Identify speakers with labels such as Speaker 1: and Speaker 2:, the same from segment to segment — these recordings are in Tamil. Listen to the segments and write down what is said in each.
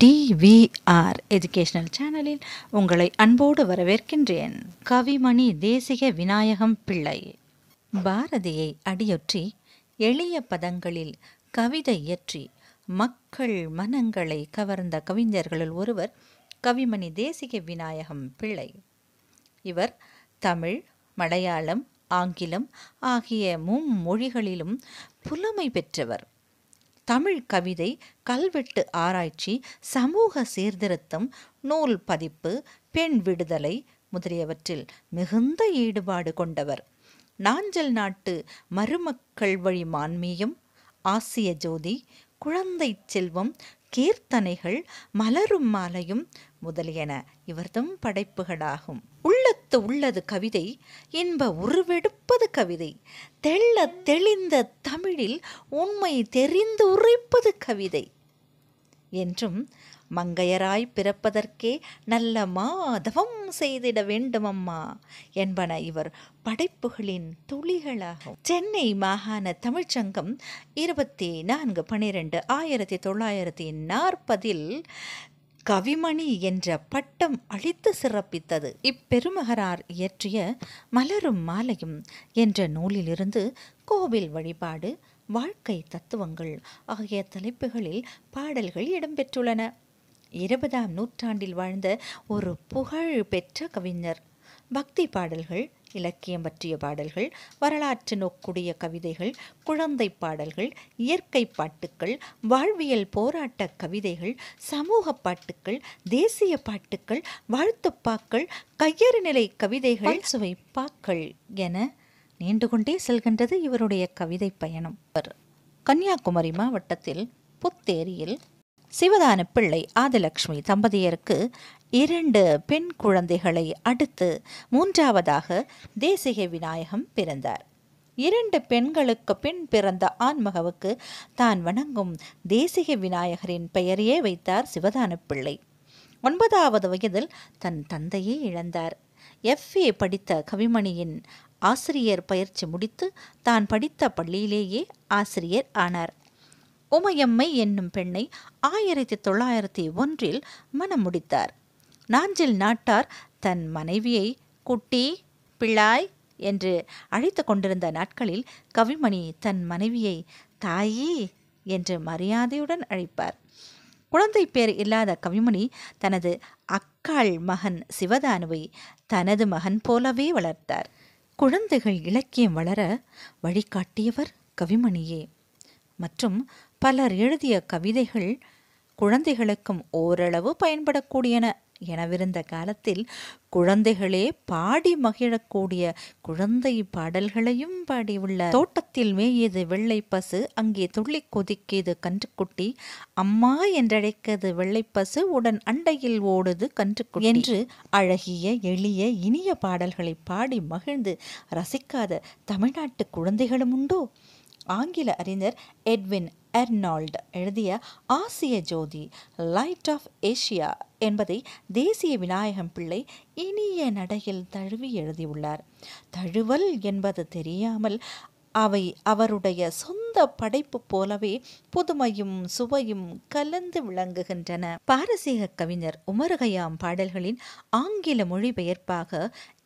Speaker 1: டிவிஆர் எஜுகேஷனல் சேனலில் உங்களை அன்போடு வரவேற்கின்றேன் கவிமணி தேசிக விநாயகம் பிள்ளை பாரதியை அடியொற்றி எளிய பதங்களில் கவிதை இயற்றி மக்கள் மனங்களை கவர்ந்த கவிஞர்களுள் ஒருவர் கவிமணி தேசிக விநாயகம் பிள்ளை இவர் தமிழ் மலையாளம் ஆங்கிலம் ஆகிய மும்மொழிகளிலும் புலமை பெற்றவர் தமிழ் கவிதை கல்வெட்டு ஆராய்ச்சி சமூக சீர்திருத்தம் நூல் பதிப்பு பெண் விடுதலை முதலியவற்றில் மிகுந்த ஈடுபாடு கொண்டவர் நாஞ்சல் நாட்டு மருமக்கள் வழி மான்மியம் ஆசிய ஜோதி குழந்தை செல்வம் கீர்த்தனைகள் மலரும் மாலையும் முதலியன இவர்தம் படைப்புகளாகும் உள்ளத்து உள்ளது கவிதை என்ப உருவெடுப்பது கவிதை தெள்ள தெளிந்த தமிழில் உண்மை தெரிந்து உரைப்பது கவிதை என்றும் மங்கையராய் பிறப்பதற்கே நல்ல மாதவம் செய்திட வேண்டுமம்மா என்பன இவர் படைப்புகளின் துளிகளாகும் சென்னை மாகாண தமிழ்ச்சங்கம் இருபத்தி நான்கு பனிரெண்டு ஆயிரத்தி தொள்ளாயிரத்தி நாற்பதில் கவிமணி என்ற பட்டம் அளித்து சிறப்பித்தது இப்பெருமகரார் இயற்றிய மலரும் மாலையும் என்ற நூலிலிருந்து கோவில் வழிபாடு வாழ்க்கை தத்துவங்கள் ஆகிய தலைப்புகளில் பாடல்கள் இடம்பெற்றுள்ளன இருபதாம் நூற்றாண்டில் வாழ்ந்த ஒரு புகழ் பெற்ற கவிஞர் பக்தி பாடல்கள் இலக்கியம் பற்றிய பாடல்கள் வரலாற்று நோக்குடைய கவிதைகள் குழந்தை பாடல்கள் இயற்கை பாட்டுக்கள் வாழ்வியல் போராட்ட கவிதைகள் சமூக பாட்டுக்கள் தேசிய பாட்டுக்கள் வாழ்த்துப்பாக்கள் கையறுநிலை கவிதைகள் சுவைப்பாக்கள் என நீண்டு கொண்டே செல்கின்றது இவருடைய கவிதை பயணம் கன்னியாகுமரி மாவட்டத்தில் புத்தேரியில் சிவதான பிள்ளை ஆதிலக்ஷ்மி தம்பதியருக்கு இரண்டு பெண் குழந்தைகளை அடுத்து மூன்றாவதாக தேசிக விநாயகம் பிறந்தார் இரண்டு பெண்களுக்கு பின் பிறந்த ஆன்மகவுக்கு தான் வணங்கும் தேசிக விநாயகரின் பெயரையே வைத்தார் சிவதான பிள்ளை ஒன்பதாவது வயதில் தன் தந்தையை இழந்தார் எஃப்ஏ படித்த கவிமணியின் ஆசிரியர் பயிற்சி முடித்து தான் படித்த பள்ளியிலேயே ஆசிரியர் ஆனார் உமையம்மை என்னும் பெண்ணை ஆயிரத்தி தொள்ளாயிரத்தி ஒன்றில் மனம் முடித்தார் நாஞ்சில் நாட்டார் தன் மனைவியை குட்டி பிள்ளாய் என்று அழைத்து கொண்டிருந்த நாட்களில் கவிமணி தன் மனைவியை தாயே என்று மரியாதையுடன் அழைப்பார் குழந்தை பேர் இல்லாத கவிமணி தனது அக்காள் மகன் சிவதானுவை தனது மகன் போலவே வளர்த்தார் குழந்தைகள் இலக்கியம் வளர வழிகாட்டியவர் கவிமணியே மற்றும் பலர் எழுதிய கவிதைகள் குழந்தைகளுக்கும் ஓரளவு பயன்படக்கூடியன எனவிருந்த காலத்தில் குழந்தைகளே பாடி மகிழக்கூடிய குழந்தை பாடல்களையும் பாடியுள்ள தோட்டத்தில் மேயது வெள்ளை பசு அங்கே துள்ளி கொதிக்கியது கன்றுக்குட்டி அம்மா என்றழைக்கிறது வெள்ளை பசு உடன் அண்டையில் ஓடுது கன்றுக்குட்டி என்று அழகிய எளிய இனிய பாடல்களை பாடி மகிழ்ந்து ரசிக்காத தமிழ்நாட்டு குழந்தைகளும் உண்டோ ஆங்கில அறிஞர் எட்வின் எர்னால்டு எழுதிய ஆசிய ஜோதி லைட் ஆஃப் ஏஷியா என்பதை தேசிய விநாயகம் பிள்ளை இனிய நடையில் தழுவி எழுதியுள்ளார் தழுவல் என்பது தெரியாமல் அவை அவருடைய சொந்த படைப்பு போலவே புதுமையும் சுவையும் கலந்து விளங்குகின்றன பாரசீக கவிஞர் உமர்கயாம் பாடல்களின் ஆங்கில மொழிபெயர்ப்பாக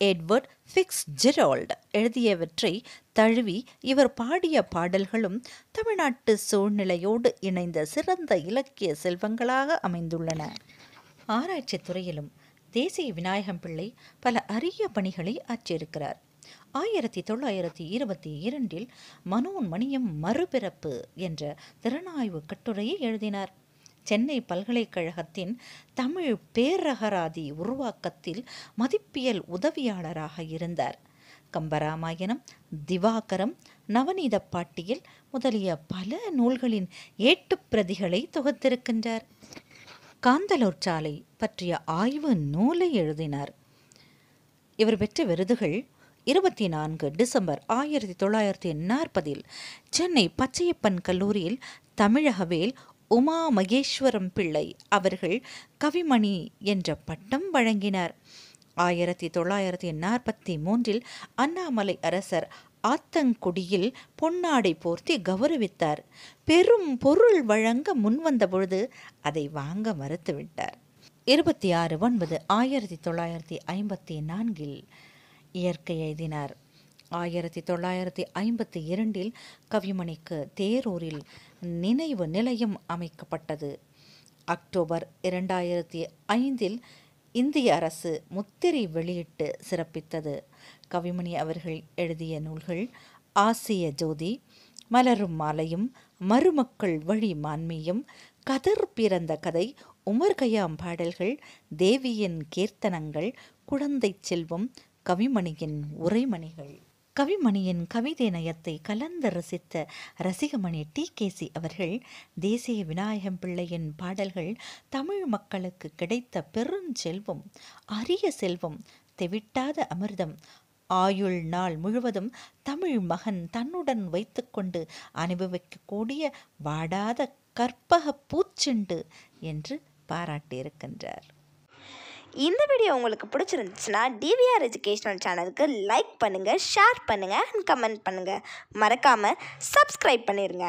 Speaker 1: எட்வர்ட் ஃபிக்ஸ் ஜெரால்டு எழுதியவற்றை தழுவி இவர் பாடிய பாடல்களும் தமிழ்நாட்டு சூழ்நிலையோடு இணைந்த சிறந்த இலக்கிய செல்வங்களாக அமைந்துள்ளன ஆராய்ச்சி துறையிலும் தேசிய விநாயகம் பிள்ளை பல அரிய பணிகளை ஆற்றியிருக்கிறார் ஆயிரத்தி தொள்ளாயிரத்தி இருபத்தி இரண்டில் மணியம் மறுபிறப்பு என்ற திறனாய்வு கட்டுரையை எழுதினார் சென்னை பல்கலைக்கழகத்தின் தமிழ் பேரகராதி உருவாக்கத்தில் மதிப்பியல் உதவியாளராக இருந்தார் கம்பராமாயணம் திவாகரம் நவநீத பாட்டியல் முதலிய பல நூல்களின் ஏட்டுப் பிரதிகளை தொகுத்திருக்கின்றார் காந்தலூர் சாலை பற்றிய ஆய்வு நூலை எழுதினார் இவர் பெற்ற விருதுகள் இருபத்தி நான்கு டிசம்பர் ஆயிரத்தி தொள்ளாயிரத்தி நாற்பதில் சென்னை பச்சையப்பன் கல்லூரியில் தமிழகவேல் உமா மகேஸ்வரம் பிள்ளை அவர்கள் கவிமணி என்ற பட்டம் வழங்கினார் ஆயிரத்தி தொள்ளாயிரத்தி நாற்பத்தி மூன்றில் அண்ணாமலை அரசர் ஆத்தங்குடியில் பொன்னாடை போர்த்தி கௌரவித்தார் பெரும் பொருள் வழங்க முன்வந்தபொழுது அதை வாங்க மறுத்துவிட்டார் இருபத்தி ஆறு ஒன்பது ஆயிரத்தி தொள்ளாயிரத்தி ஐம்பத்தி நான்கில் இயற்கை எழுதினார் ஆயிரத்தி தொள்ளாயிரத்தி ஐம்பத்தி இரண்டில் கவிமணிக்கு தேரூரில் நினைவு நிலையம் அமைக்கப்பட்டது அக்டோபர் இரண்டாயிரத்தி ஐந்தில் இந்திய அரசு முத்திரை வெளியிட்டு சிறப்பித்தது கவிமணி அவர்கள் எழுதிய நூல்கள் ஆசிய ஜோதி மலரும் மாலையும் மருமக்கள் வழி மான்மியும் கதர் பிறந்த கதை உமர்கயாம் பாடல்கள் தேவியின் கீர்த்தனங்கள் குழந்தை செல்வம் கவிமணியின் உரைமணிகள் கவிமணியின் கவிதை நயத்தை கலந்து ரசித்த ரசிகமணி டி கேசி அவர்கள் தேசிய விநாயகம் பிள்ளையின் பாடல்கள் தமிழ் மக்களுக்கு கிடைத்த பெருஞ்செல்வம் அரிய செல்வம் தெவிட்டாத அமிர்தம் ஆயுள் நாள் முழுவதும் தமிழ் மகன் தன்னுடன் வைத்துக்கொண்டு அனுபவிக்கக்கூடிய வாடாத கற்பக பூச்செண்டு என்று பாராட்டியிருக்கின்றார் இந்த வீடியோ உங்களுக்கு பிடிச்சிருந்துச்சுன்னா டிவிஆர் எஜுகேஷனல் சேனலுக்கு லைக் பண்ணுங்கள் ஷேர் பண்ணுங்கள் அண்ட் கமெண்ட் பண்ணுங்கள் மறக்காமல் சப்ஸ்கிரைப் பண்ணிடுங்க